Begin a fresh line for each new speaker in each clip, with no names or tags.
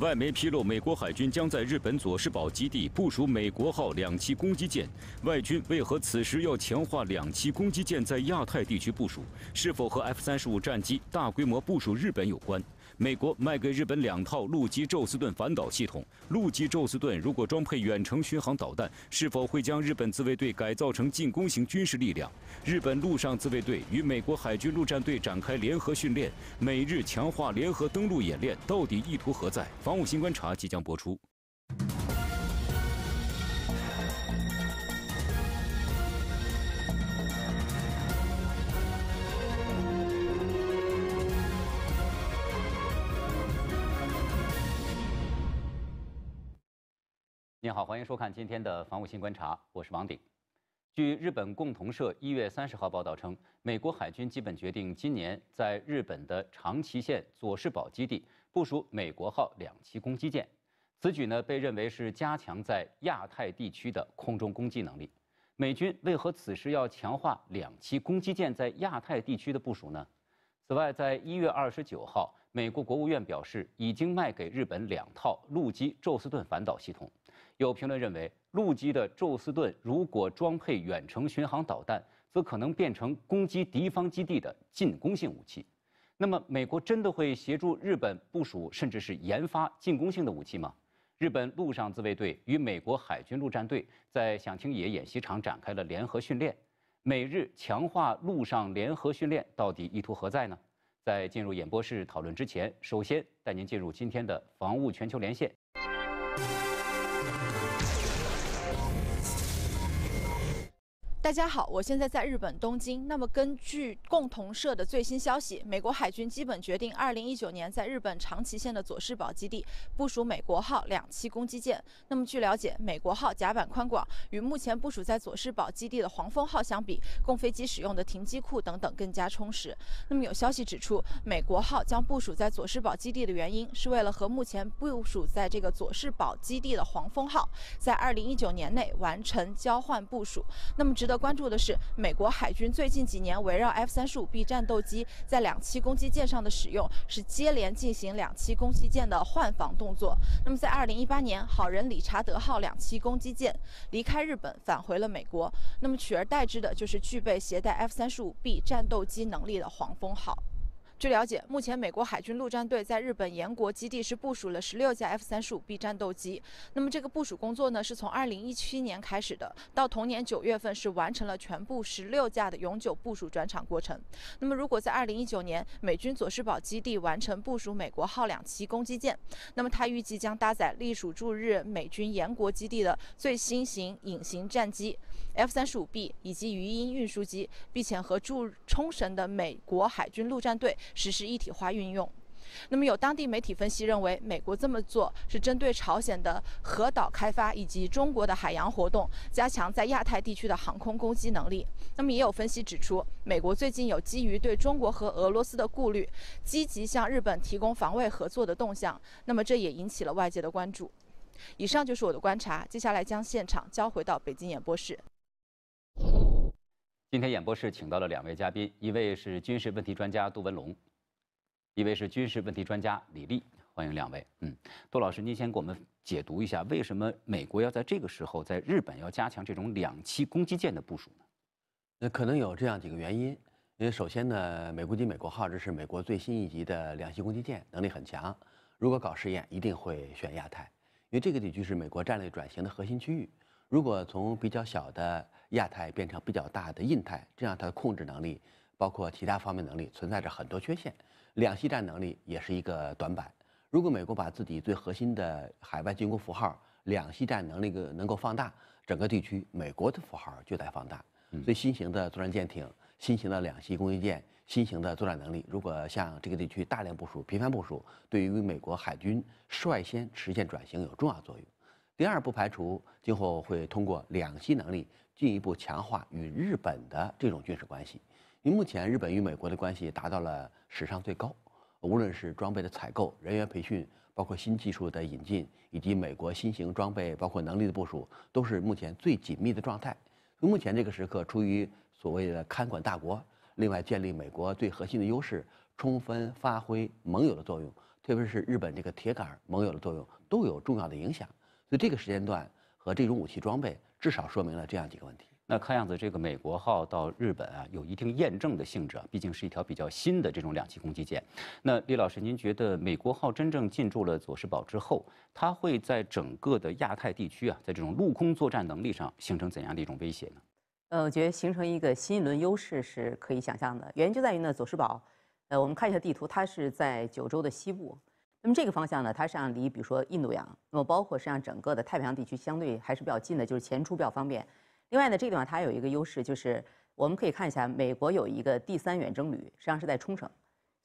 外媒披露，美国海军将在日本佐世保基地部署“美国号”两栖攻击舰。外军为何此时要强化两栖攻击舰在亚太地区部署？是否和 F 三十五战机大规模部署日本有关？美国卖给日本两套陆基宙斯盾反导系统，陆基宙斯盾如果装配远程巡航导弹，是否会将日本自卫队改造成进攻型军事力量？日本陆上自卫队与美国海军陆战队展开联合训练，美日强化联合登陆演练，到底意图何在？防务新观察即将播出。
您好，欢迎收看今天的《防务新观察》，我是王鼎。据日本共同社一月三十号报道称，美国海军基本决定今年在日本的长崎县佐世保基地部署“美国号”两栖攻击舰。此举呢，被认为是加强在亚太地区的空中攻击能力。美军为何此时要强化两栖攻击舰在亚太地区的部署呢？此外，在一月二十九号，美国国务院表示已经卖给日本两套陆基宙斯盾反导系统。有评论认为，陆基的宙斯盾如果装配远程巡航导弹，则可能变成攻击敌方基地的进攻性武器。那么，美国真的会协助日本部署甚至是研发进攻性的武器吗？日本陆上自卫队与美国海军陆战队在响清野演习场展开了联合训练，美日强化陆上联合训练到底意图何在呢？在进入演播室讨论之前，首先带您进入今天的防务全球连线。
大家好，我现在在日本东京。那么根据共同社的最新消息，美国海军基本决定，二零一九年在日本长崎县的佐世保基地部署“美国号”两栖攻击舰。那么据了解，“美国号”甲板宽广，与目前部署在佐世保基地的“黄蜂号”相比，供飞机使用的停机库等等更加充实。那么有消息指出，“美国号”将部署在佐世保基地的原因，是为了和目前部署在这个佐世保基地的“黄蜂号”在二零一九年内完成交换部署。那么值得。关注的是，美国海军最近几年围绕 F 三十五 B 战斗机在两栖攻击舰上的使用，是接连进行两栖攻击舰的换防动作。那么，在二零一八年，好人理查德号两栖攻击舰离开日本，返回了美国。那么，取而代之的就是具备携带 F 三十五 B 战斗机能力的黄蜂号。据了解，目前美国海军陆战队在日本岩国基地是部署了十六架 F-35B 战斗机。那么这个部署工作呢，是从二零一七年开始的，到同年九月份是完成了全部十六架的永久部署转场过程。那么如果在二零一九年美军佐世保基地完成部署美国号两栖攻击舰，那么它预计将搭载隶属驻日美军岩国基地的最新型隐形战机 F-35B 以及鱼鹰运输机，并且和驻冲绳的美国海军陆战队。实施一体化运用。那么有当地媒体分析认为，美国这么做是针对朝鲜的核岛开发以及中国的海洋活动，加强在亚太地区的航空攻击能力。那么也有分析指出，美国最近有基于对中国和俄罗斯的顾虑，积极向日本提供防卫合作的动向。那么这也引起了外界的关注。以上就是我的观察，接下来将现场交回到北京演播室。
今天演播室请到了两位嘉宾，一位是军事问题专家杜文龙，一位是军事问题专家李立，欢迎两位。嗯，杜老师，您先给我们解读一下，为什么美国要在这个时候在日本要加强这种
两栖攻击舰的部署呢？那可能有这样几个原因，因为首先呢，美国级“美国号”这是美国最新一级的两栖攻击舰，能力很强，如果搞试验，一定会选亚太，因为这个地区是美国战略转型的核心区域。如果从比较小的。亚太变成比较大的印太，这样它的控制能力，包括其他方面能力存在着很多缺陷，两栖战能力也是一个短板。如果美国把自己最核心的海外进攻符号两栖战能力个能够放大，整个地区美国的符号就在放大。所以新型的作战舰艇、新型的两栖攻击舰、新型的作战能力，如果向这个地区大量部署、频繁部署，对于美国海军率先实现转型有重要作用。第二，不排除今后会通过两栖能力。进一步强化与日本的这种军事关系，因为目前日本与美国的关系达到了史上最高，无论是装备的采购、人员培训，包括新技术的引进，以及美国新型装备包括能力的部署，都是目前最紧密的状态。目前这个时刻，出于所谓的看管大国，另外建立美国最核心的优势，充分发挥盟友的作用，特别是日本这个铁杆盟友的作用，都有重要的影响。所以这个时间段和这种武器装备。至少说明了这样几个问题。那
看样子，这个美国号到日本啊，有一定验证的性质啊，毕竟是一条比较新的这种两栖攻击舰。那李老师，您觉得美国号真正进驻了佐世保之后，它会在整个的亚太地区啊，在这种陆空作战能力上形成怎样的一种威胁呢？
呃，我觉得形成一个新一轮优势是可以想象的。原因就在于呢，佐世保，呃，我们看一下地图，它是在九州的西部。那么这个方向呢，它实际上离比如说印度洋，那么包括实际上整个的太平洋地区相对还是比较近的，就是前出比较方便。另外呢，这个地方它有一个优势，就是我们可以看一下，美国有一个第三远征旅，实际上是在冲绳，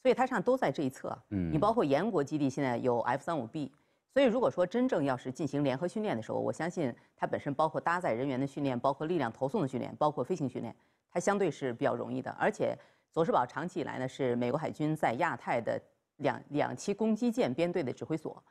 所以它实际上都在这一侧。嗯，你包括岩国基地现在有 F 三五 B，所以如果说真正要是进行联合训练的时候，我相信它本身包括搭载人员的训练，包括力量投送的训练，包括飞行训练，它相对是比较容易的。而且佐世保长期以来呢，是美国海军在亚太的。两两栖攻击舰编队的指挥所，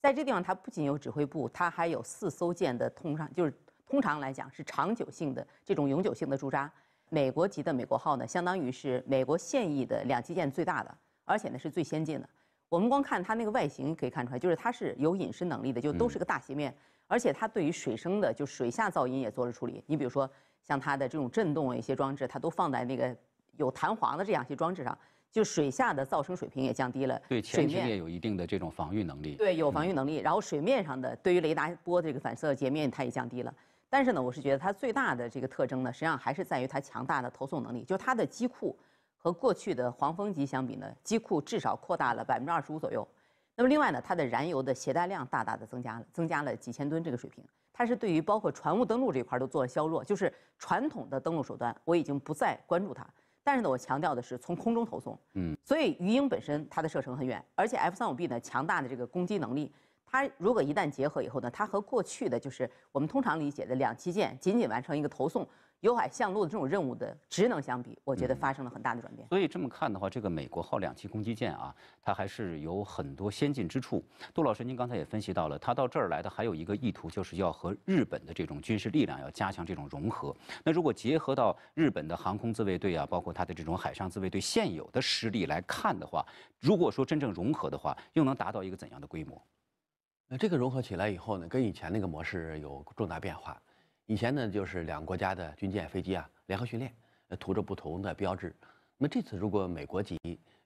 在这地方它不仅有指挥部，它还有四艘舰的通常就是通常来讲是长久性的这种永久性的驻扎。美国级的美国号呢，相当于是美国现役的两栖舰最大的，而且呢是最先进的。我们光看它那个外形可以看出来，就是它是有隐身能力的，就都是个大斜面，而且它对于水声的就水下噪音也做了处理。你比如说像它的这种震动一些装置，它都放在那个有弹簧的这样一些装置上。就水下的噪声水平也降低了，对潜面也
有一定的这种防御能力。对，
有防御能力。然后水面上的对于雷达波的这个反射截面，它也降低了。但是呢，我是觉得它最大的这个特征呢，实际上还是在于它强大的投送能力。就它的机库和过去的黄蜂级相比呢，机库至少扩大了百分之二十五左右。那么另外呢，它的燃油的携带量大大的增加了，增加了几千吨这个水平。它是对于包括船坞登陆这一块都做了削弱，就是传统的登陆手段我已经不再关注它。但是呢，我强调的是从空中投送，所以鱼鹰本身它的射程很远，而且 F 三五 B 呢强大的这个攻击能力，它如果一旦结合以后呢，它和过去的就是我们通常理解的两栖舰仅仅完成一个投送。由海向陆的这种任务的职能相比，我觉得发生了很大的转变。
所以这么看的话，这个“美国号”两栖攻击舰啊，它还是有很多先进之处。杜老师，您刚才也分析到了，它到这儿来的还有一个意图，就是要和日本的这种军事力量要加强这种融合。那如果结合到日本的航空自卫队啊，包括它的这种海上自卫队现有的
实力来看的话，如果说真正融合的话，又能达到一个怎样的规模？那这个融合起来以后呢，跟以前那个模式有重大变化。以前呢，就是两个国家的军舰、飞机啊联合训练，涂着不同的标志。那么这次如果美国级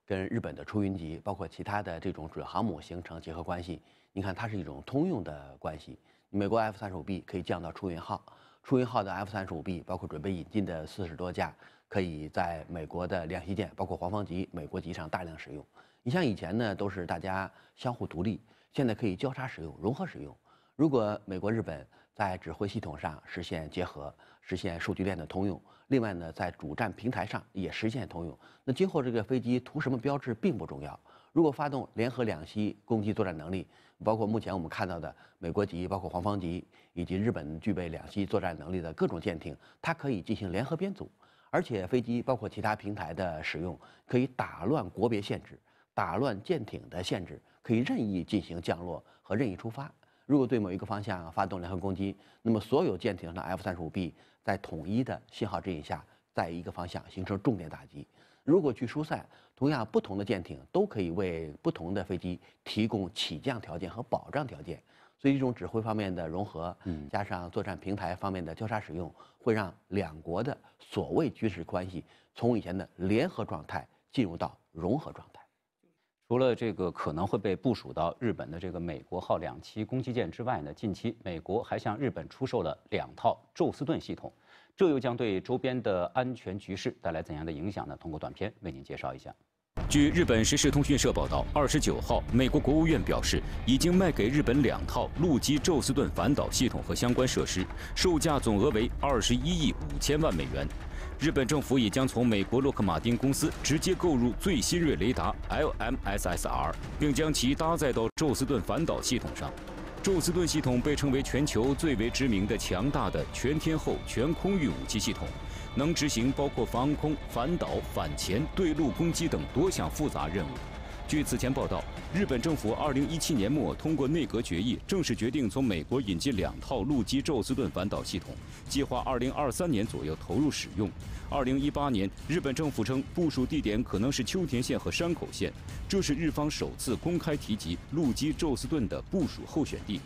跟日本的出云级，包括其他的这种准航母形成结合关系，你看它是一种通用的关系。美国 F 三十五 B 可以降到出云号，出云号的 F 三十五 B 包括准备引进的四十多架，可以在美国的两栖舰，包括黄蜂级、美国级上大量使用。你像以前呢，都是大家相互独立，现在可以交叉使用、融合使用。如果美国、日本。在指挥系统上实现结合，实现数据链的通用。另外呢，在主战平台上也实现通用。那今后这个飞机涂什么标志并不重要。如果发动联合两栖攻击作战能力，包括目前我们看到的美国级、包括黄方级以及日本具备两栖作战能力的各种舰艇，它可以进行联合编组，而且飞机包括其他平台的使用，可以打乱国别限制，打乱舰艇的限制，可以任意进行降落和任意出发。如果对某一个方向发动联合攻击，那么所有舰艇上的 F 三十五 B 在统一的信号指引下，在一个方向形成重点打击。如果去疏散，同样不同的舰艇都可以为不同的飞机提供起降条件和保障条件。所以，这种指挥方面的融合，加上作战平台方面的交叉使用，会让两国的所谓军事关系从以前的联合状态进入到融合状态。除了
这个可能会被部署到日本的这个“美国号”两栖攻击舰之外呢，近期美国还向日本出售了两套宙斯盾系统，这又将对周边的安全局势带来怎样的影响呢？通过短片为您介绍一下。
据日本时事通讯社报道，二十九号，美国国务院表示，已经卖给日本两套陆基宙斯盾反导系统和相关设施，售价总额为二十一亿五千万美元。日本政府也将从美国洛克马丁公司直接购入最新锐雷达 LMSSR，并将其搭载到宙斯盾反导系统上。宙斯盾系统被称为全球最为知名的强大的全天候全空域武器系统，能执行包括防空、反导、反潜、对陆攻击等多项复杂任务。据此前报道，日本政府2017年末通过内阁决议，正式决定从美国引进两套陆基宙斯盾反导系统，计划2023年左右投入使用。2018年，日本政府称部署地点可能是秋田县和山口县，这是日方首次公开提及陆基宙斯盾的部署候选地。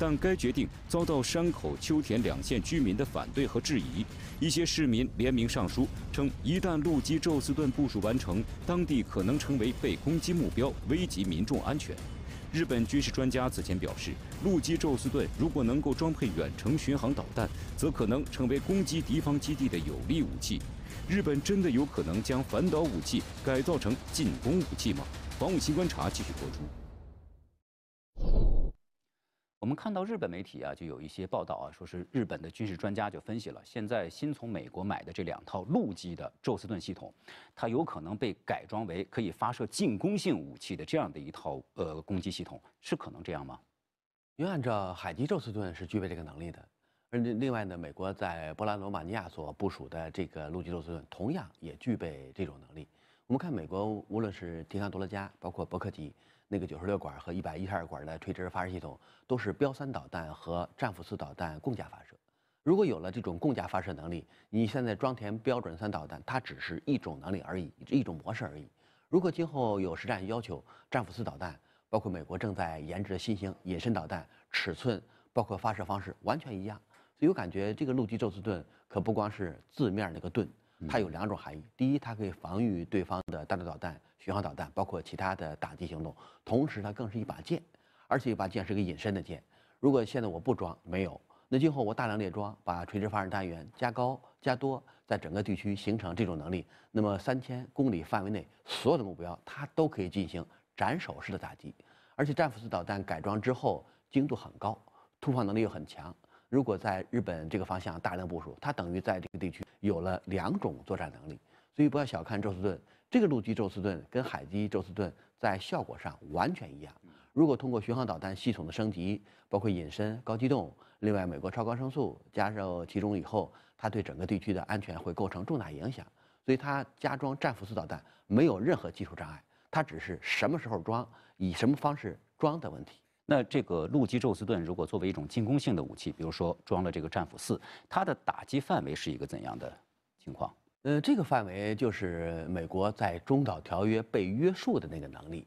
但该决定遭到山口、秋田两县居民的反对和质疑，一些市民联名上书称，一旦陆基宙斯盾部署完成，当地可能成为被攻击目标，危及民众安全。日本军事专家此前表示，陆基宙斯盾如果能够装配远程巡航导弹，则可能成为攻击敌方基地的有力武器。日本真的有可能将反导武器改造成进攻武器吗？防务新观察继续播出。
我们看到日本媒体啊，就有一些报道啊，说是日本的军事专家就分析了，现在新从美国买的这两套陆基的宙斯盾系统，它有可能被改装为可以发射进攻性武器的这样的一套呃攻击系统，是可能这样吗？
因为按照海基宙斯盾是具备这个能力的，而另外呢，美国在波兰、罗马尼亚所部署的这个陆基宙斯盾同样也具备这种能力。我们看美国无论是提康多罗加，包括伯克级。那个九十六管和一百一十二管的垂直发射系统，都是标三导弹和战斧四导弹共架发射。如果有了这种共架发射能力，你现在装填标准三导弹，它只是一种能力而已，一种模式而已。如果今后有实战要求，战斧四导弹包括美国正在研制的新型隐身导弹，尺寸包括发射方式完全一样。所以我感觉这个陆基宙斯盾可不光是字面那个盾。它有两种含义：第一，它可以防御对方的弹道导弹、巡航导弹，包括其他的打击行动；同时，它更是一把剑，而且一把剑是个隐身的剑。如果现在我不装，没有，那今后我大量列装，把垂直发射单元加高、加多，在整个地区形成这种能力，那么三千公里范围内所有的目标，它都可以进行斩首式的打击。而且，战斧式导弹改装之后，精度很高，突防能力又很强。如果在日本这个方向大量部署，它等于在这个地区有了两种作战能力。所以不要小看宙斯盾，这个陆基宙斯盾跟海基宙斯盾在效果上完全一样。如果通过巡航导弹系统的升级，包括隐身、高机动，另外美国超高声速加入其中以后，它对整个地区的安全会构成重大影响。所以它加装战斧式导弹没有任何技术障碍，它只是什么时候装、以什么方式装的问题。那这个
陆基宙斯盾如果作为一种进攻性的武器，比如说装了这个战斧四，它的打击范
围是一个怎样的情况？呃，这个范围就是美国在中导条约被约束的那个能力，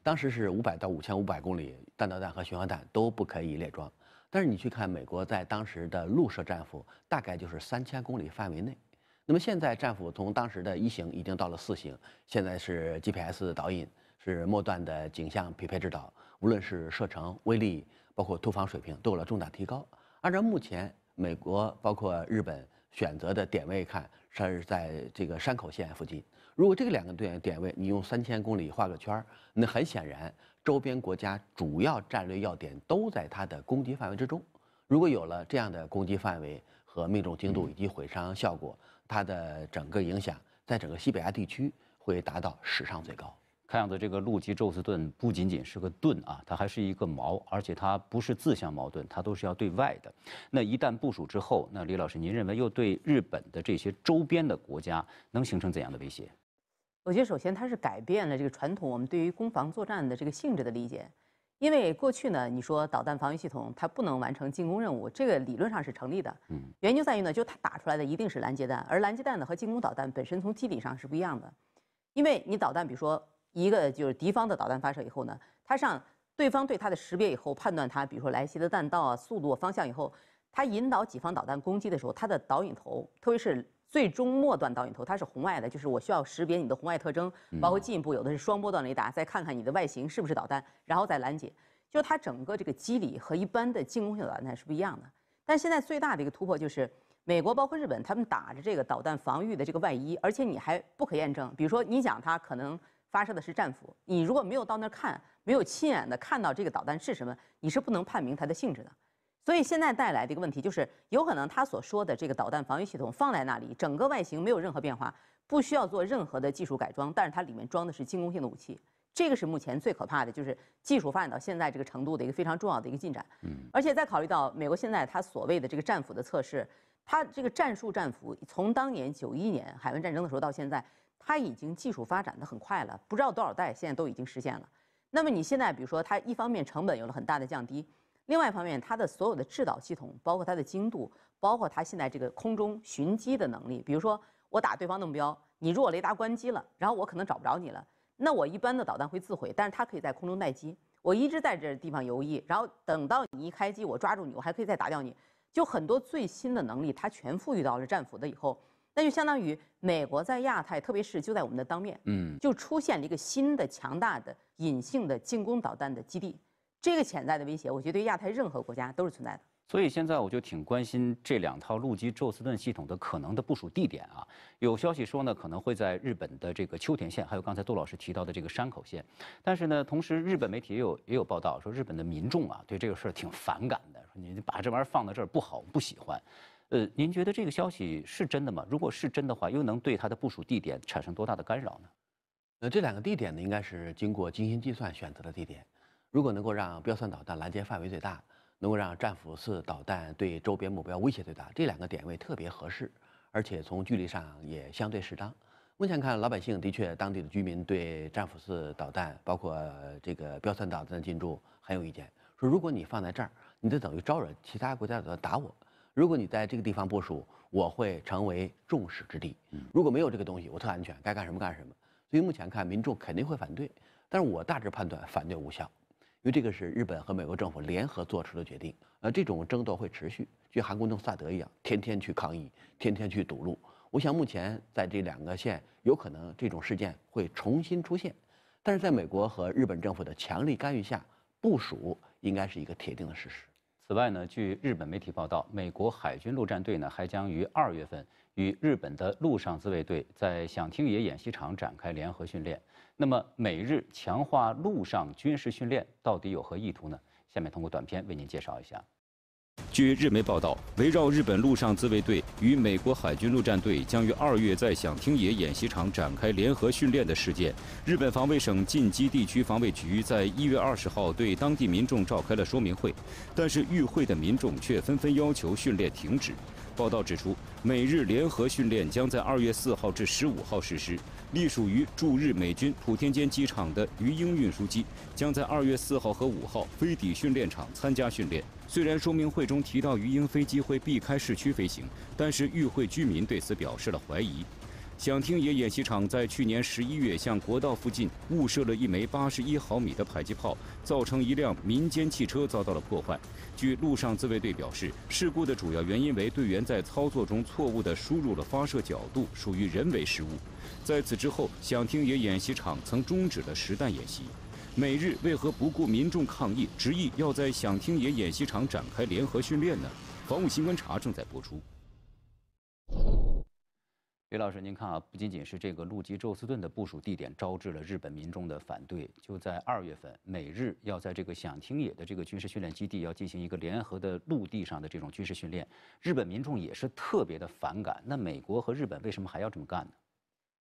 当时是五百到五千五百公里，弹道弹和巡航弹都不可以列装。但是你去看美国在当时的陆射战斧，大概就是三千公里范围内。那么现在战斧从当时的一型已经到了四型，现在是 GPS 导引，是末段的景象匹配制导。无论是射程、威力，包括突防水平，都有了重大提高。按照目前美国包括日本选择的点位看，是在这个山口县附近。如果这两个点点位你用三千公里画个圈儿，那很显然，周边国家主要战略要点都在它的攻击范围之中。如果有了这样的攻击范围和命中精度以及毁伤效果，它的整个影响在整个西北亚地区会达到史上最高。看
样子，这个陆基宙斯盾不仅仅是个盾啊，它还是一个矛，而且它不是自相矛盾，它都是要对外的。那一旦部署之后，那李老师，您认为又对日本的这些周边的国家能形成怎样的威胁？
我觉得首先它是改变了这个传统我们对于攻防作战的这个性质的理解，因为过去呢，你说导弹防御系统它不能完成进攻任务，这个理论上是成立的。嗯，原因就在于呢，就它打出来的一定是拦截弹，而拦截弹呢和进攻导弹本身从机理上是不一样的，因为你导弹，比如说。一个就是敌方的导弹发射以后呢，它上对方对它的识别以后，判断它，比如说来袭的弹道啊、速度、方向以后，它引导己方导弹攻击的时候，它的导引头，特别是最终末段导引头，它是红外的，就是我需要识别你的红外特征，包括进一步有的是双波段雷达，再看看你的外形是不是导弹，然后再拦截。就是它整个这个机理和一般的进攻性导弹是不一样的。但现在最大的一个突破就是美国包括日本，他们打着这个导弹防御的这个外衣，而且你还不可验证，比如说你想它可能。发射的是战斧，你如果没有到那儿看，没有亲眼的看到这个导弹是什么，你是不能判明它的性质的。所以现在带来的一个问题就是，有可能他所说的这个导弹防御系统放在那里，整个外形没有任何变化，不需要做任何的技术改装，但是它里面装的是进攻性的武器，这个是目前最可怕的，就是技术发展到现在这个程度的一个非常重要的一个进展。嗯，而且再考虑到美国现在它所谓的这个战斧的测试，它这个战术战斧从当年九一年海湾战争的时候到现在。它已经技术发展的很快了，不知道多少代，现在都已经实现了。那么你现在，比如说，它一方面成本有了很大的降低，另外一方面，它的所有的制导系统，包括它的精度，包括它现在这个空中寻机的能力，比如说我打对方的目标，你如果雷达关机了，然后我可能找不着你了，那我一般的导弹会自毁，但是它可以在空中待机，我一直在这地方游弋，然后等到你一开机，我抓住你，我还可以再打掉你。就很多最新的能力，它全赋予到了战斧的以后。那就相当于美国在亚太，特别是就在我们的当面，嗯，就出现了一个新的强大的隐性的进攻导弹的基地，这个潜在的威胁，我觉得对亚太任何国家都是存在的。
所以现在我就挺关心这两套陆基宙斯盾系统的可能的部署地点啊。有消息说呢，可能会在日本的这个秋田县，还有刚才杜老师提到的这个山口县。但是呢，同时日本媒体也有也有报道说，日本的民众啊对这个事儿挺反感的，说你把这玩意儿放到这儿不好，不喜欢。呃，您觉得这个消
息是真的吗？如果是真的话，又能对它的部署地点产生多大的干扰呢？那这两个地点呢，应该是经过精心计算选择的地点。如果能够让标算导弹拦截范围最大，能够让战斧四导弹对周边目标威胁最大，这两个点位特别合适，而且从距离上也相对适当。目前看，老百姓的确，当地的居民对战斧四导弹包括这个标算导弹的进驻很有意见，说如果你放在这儿，你就等于招惹其他国家的打我。如果你在这个地方部署，我会成为众矢之的。如果没有这个东西，我特安全，该干什么干什么。所以目前看，民众肯定会反对，但是我大致判断反对无效，因为这个是日本和美国政府联合做出的决定。呃，这种争斗会持续，就韩国弄萨德一样，天天去抗议，天天去堵路。我想目前在这两个县，有可能这种事件会重新出现，但是在美国和日本政府的强力干预下，部署应该是一个铁定的事实。
此外呢，据日本媒体报道，美国海军陆战队呢还将于二月份与日本的陆上自卫队在响町野演习场展开联合训练。那么，美日强化陆上军事训练到底有何意图呢？下面通过短片为您介绍一下。
据日媒报道，围绕日本陆上自卫队与美国海军陆战队将于二月在响町野演习场展开联合训练的事件，日本防卫省近畿地区防卫局在一月二十号对当地民众召开了说明会，但是与会的民众却纷纷要求训练停止。报道指出，美日联合训练将在二月四号至十五号实施，隶属于驻日美军普天间机场的鱼鹰运输机将在二月四号和五号飞抵训练场参加训练。虽然说明会中提到鱼鹰飞机会避开市区飞行，但是与会居民对此表示了怀疑。响听野演习场在去年十一月向国道附近误射了一枚八十一毫米的迫击炮，造成一辆民间汽车遭到了破坏。据陆上自卫队表示，事故的主要原因为队员在操作中错误地输入了发射角度，属于人为失误。在此之后，响听野演习场曾终止了实弹演习。美日为何不顾民众抗议，执意要在响听野演习场展开联合训练呢？防务新观察正在播出。
李老师，您看啊，不仅仅是这个陆基宙斯盾的部署地点招致了日本民众的反对，就在二月份，美日要在这个响听野的这个军事训练基地要进行一个联合的陆地上的这种军事训练，日本民众也是特别的反感。那美国和日本为什么还要这么干呢？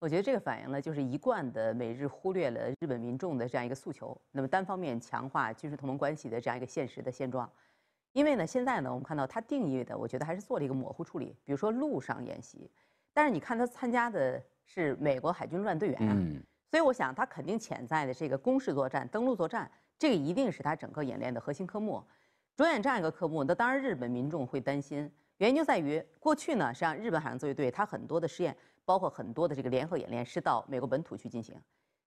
我觉得这个反映呢，就是一贯的美日忽略了日本民众的这样一个诉求，那么单方面强化军事同盟关系的这样一个现实的现状。因为呢，现在呢，我们看到它定义的，我觉得还是做了一个模糊处理，比如说陆上演习，但是你看他参加的是美国海军陆战队员，所以我想他肯定潜在的这个攻势作战、登陆作战，这个一定是他整个演练的核心科目。着眼这样一个科目，那当然日本民众会担心，原因就在于过去呢，实际上日本海上自卫队它很多的试验。包括很多的这个联合演练是到美国本土去进行，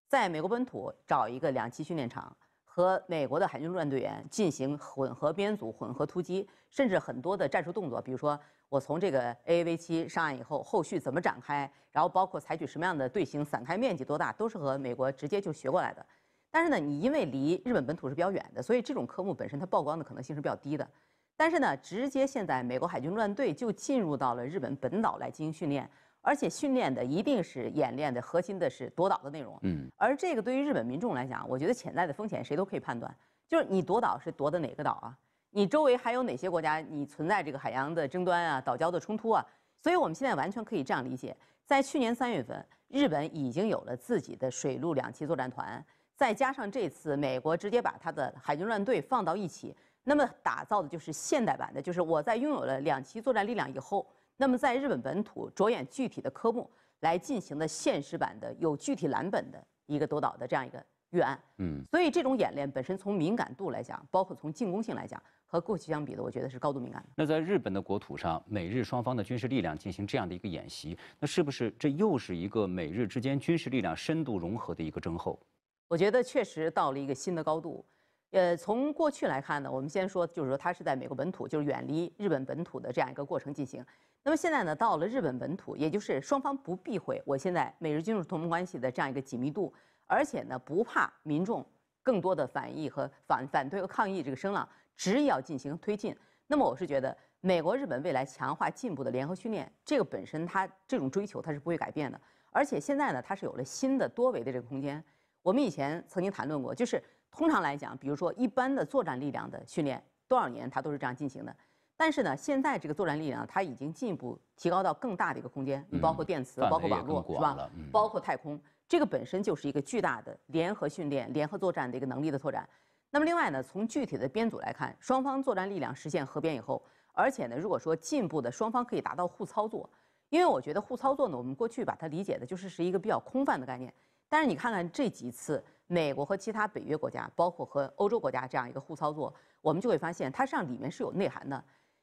在美国本土找一个两栖训练场，和美国的海军陆战队员进行混合编组、混合突击，甚至很多的战术动作，比如说我从这个 A A V 七上岸以后，后续怎么展开，然后包括采取什么样的队形、散开面积多大，都是和美国直接就学过来的。但是呢，你因为离日本本土是比较远的，所以这种科目本身它曝光的可能性是比较低的。但是呢，直接现在美国海军陆战队就进入到了日本本岛来进行训练。而且训练的一定是演练的核心的是夺岛的内容，嗯，而这个对于日本民众来讲，我觉得潜在的风险谁都可以判断，就是你夺岛是夺的哪个岛啊？你周围还有哪些国家？你存在这个海洋的争端啊，岛礁的冲突啊？所以我们现在完全可以这样理解，在去年三月份，日本已经有了自己的水陆两栖作战团，再加上这次美国直接把它的海军战队放到一起，那么打造的就是现代版的，就是我在拥有了两栖作战力量以后。那么，在日本本土着眼具体的科目，来进行的现实版的有具体蓝本的一个夺岛的这样一个预案，嗯，所以这种演练本身从敏感度来讲，包括从进攻性来讲，和过去相比的，我觉得是高度敏感的。
那在日本的国土上，美日双方的军事力量进行这样的一个演习，那是不是这又是一个美日之间军事力量深度融合的一个征候？
我觉得确实到了一个新的高度。呃，从过去来看呢，我们先说，就是说它是在美国本土，就是远离日本本土的这样一个过程进行。那么现在呢，到了日本本土，也就是双方不避讳，我现在美日军事同盟关系的这样一个紧密度，而且呢，不怕民众更多的反意和反反对和抗议这个声浪，执意要进行推进。那么我是觉得，美国日本未来强化进步的联合训练，这个本身它这种追求它是不会改变的，而且现在呢，它是有了新的多维的这个空间。我们以前曾经谈论过，就是。通常来讲，比如说一般的作战力量的训练，多少年它都是这样进行的。但是呢，现在这个作战力量它已经进一步提高到更大的一个空间，你包括电磁，包括网络，是吧？包括太空，这个本身就是一个巨大的联合训练、联合作战的一个能力的拓展。那么另外呢，从具体的编组来看，双方作战力量实现合编以后，而且呢，如果说进一步的双方可以达到互操作，因为我觉得互操作呢，我们过去把它理解的就是是一个比较空泛的概念。但是你看看这几次。美国和其他北约国家，包括和欧洲国家这样一个互操作，我们就会发现，它实际上里面是有内涵的。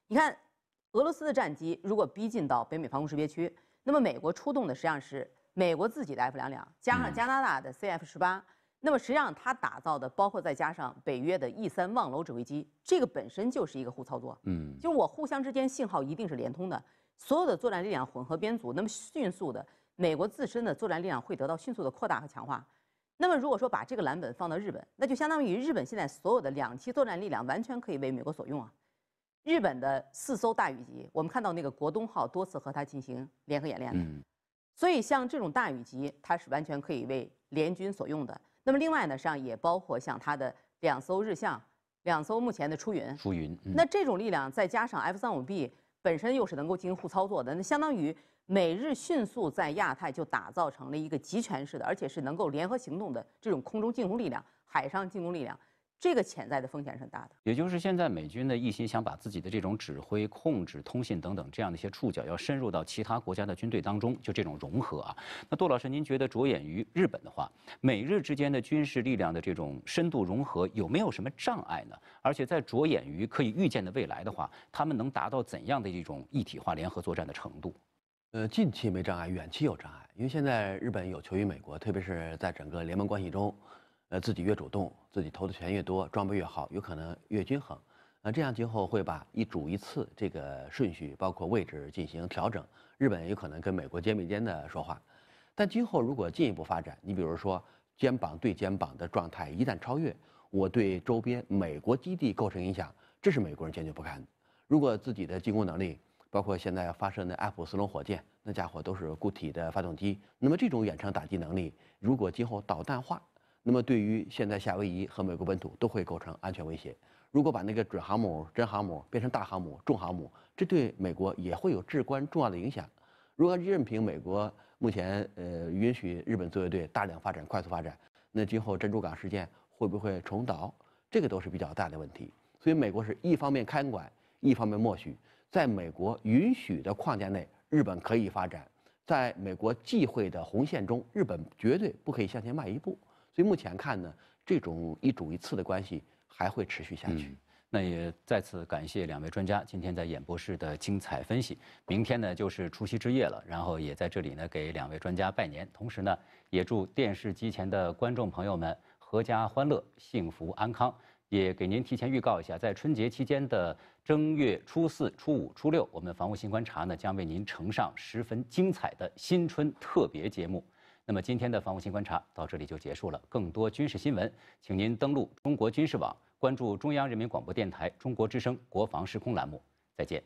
你看，俄罗斯的战机如果逼近到北美防空识别区，那么美国出动的实际上是美国自己的 F 两两，加上加拿大的 CF 十八，那么实际上它打造的，包括再加上北约的 E 三望楼指挥机，这个本身就是一个互操作。嗯，就是我互相之间信号一定是连通的，所有的作战力量混合编组，那么迅速的，美国自身的作战力量会得到迅速的扩大和强化。那么如果说把这个蓝本放到日本，那就相当于日本现在所有的两栖作战力量完全可以为美国所用啊。日本的四艘大雨级，我们看到那个国东号多次和它进行联合演练，所以像这种大雨级，它是完全可以为联军所用的。那么另外呢，实际上也包括像它的两艘日向、两艘目前的出云。
出云。那
这种力量再加上 F 三五 B 本身又是能够进行互操作的，那相当于。美日迅速在亚太就打造成了一个集权式的，而且是能够联合行动的这种空中进攻力量、海上进攻力量，这个潜在的风险是很大的。
也就是现在美军呢一心想把自己的这种指挥、控制、通信等等这样的一些触角要深入到其他国家的军队当中，就这种融合啊。那杜老师，您觉得着眼于日本的话，美日之间的军事力量的这种深度融合有没有什么障碍呢？而且在着眼
于可以预见的未来的话，他们能达到怎样的一种一体化联合作战的程度？呃，近期没障碍，远期有障碍，因为现在日本有求于美国，特别是在整个联盟关系中，呃，自己越主动，自己投的钱越多，装备越好，有可能越均衡。那这样今后会把一主一次这个顺序，包括位置进行调整。日本有可能跟美国肩并肩的说话，但今后如果进一步发展，你比如说肩膀对肩膀的状态一旦超越，我对周边美国基地构成影响，这是美国人坚决不干。如果自己的进攻能力。包括现在发射的爱普斯隆火箭，那家伙都是固体的发动机。那么这种远程打击能力，如果今后导弹化，那么对于现在夏威夷和美国本土都会构成安全威胁。如果把那个准航母、真航母变成大航母、重航母，这对美国也会有至关重要的影响。如果任凭美国目前呃允许日本自卫队大量发展、快速发展，那今后珍珠港事件会不会重蹈？这个都是比较大的问题。所以美国是一方面看管，一方面默许。在美国允许的框架内，日本可以发展；在美国忌讳的红线中，日本绝对不可以向前迈一步。所以目前看呢，这种一主一次的关系还会持续下去。那也
再次感谢两位专家今天在演播室的精彩分析。明天呢就是除夕之夜了，然后也在这里呢给两位专家拜年，同时呢也祝电视机前的观众朋友们阖家欢乐、幸福安康。也给您提前预告一下，在春节期间的正月初四、初五、初六，我们《防务新观察》呢将为您呈上十分精彩的新春特别节目。那么今天的《防务新观察》到这里就结束了。更多军事新闻，请您登录中国军事网，关注中央人民广播电台中国之声国防时空栏目。再见。